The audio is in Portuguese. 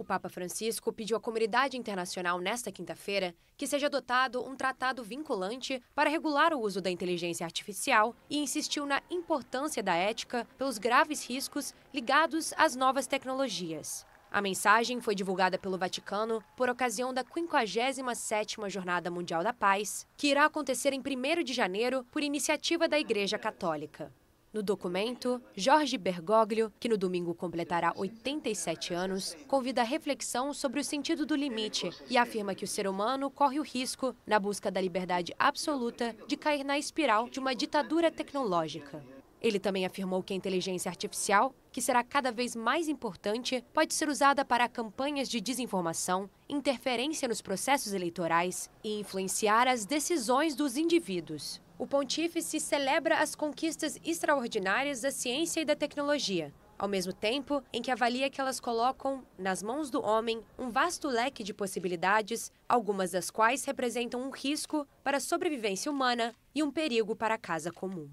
O Papa Francisco pediu à comunidade internacional nesta quinta-feira que seja adotado um tratado vinculante para regular o uso da inteligência artificial e insistiu na importância da ética pelos graves riscos ligados às novas tecnologias. A mensagem foi divulgada pelo Vaticano por ocasião da 57ª Jornada Mundial da Paz, que irá acontecer em 1 de janeiro por iniciativa da Igreja Católica. No documento, Jorge Bergoglio, que no domingo completará 87 anos, convida a reflexão sobre o sentido do limite e afirma que o ser humano corre o risco, na busca da liberdade absoluta, de cair na espiral de uma ditadura tecnológica. Ele também afirmou que a inteligência artificial, que será cada vez mais importante, pode ser usada para campanhas de desinformação, interferência nos processos eleitorais e influenciar as decisões dos indivíduos o pontífice celebra as conquistas extraordinárias da ciência e da tecnologia, ao mesmo tempo em que avalia que elas colocam nas mãos do homem um vasto leque de possibilidades, algumas das quais representam um risco para a sobrevivência humana e um perigo para a casa comum.